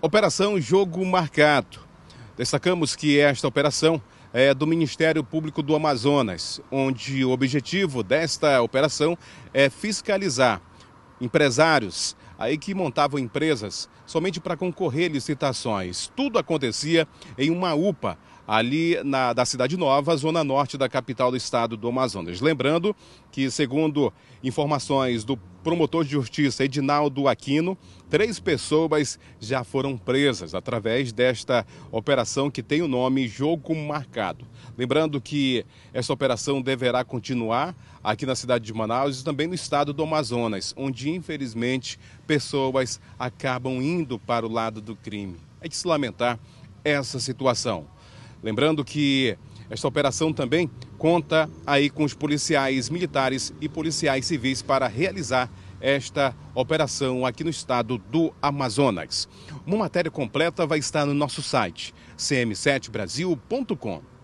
Operação Jogo Marcado. Destacamos que esta operação é do Ministério Público do Amazonas, onde o objetivo desta operação é fiscalizar empresários aí que montavam empresas somente para concorrer licitações. Tudo acontecia em uma UPA ali na, da Cidade Nova, zona norte da capital do estado do Amazonas. Lembrando que, segundo informações do promotor de justiça Edinaldo Aquino, três pessoas já foram presas através desta operação que tem o nome Jogo Marcado. Lembrando que essa operação deverá continuar aqui na cidade de Manaus e também no estado do Amazonas, onde infelizmente pessoas acabam indo para o lado do crime. É de se lamentar essa situação. Lembrando que esta operação também conta aí com os policiais militares e policiais civis para realizar esta operação aqui no estado do Amazonas. Uma matéria completa vai estar no nosso site cm7brasil.com.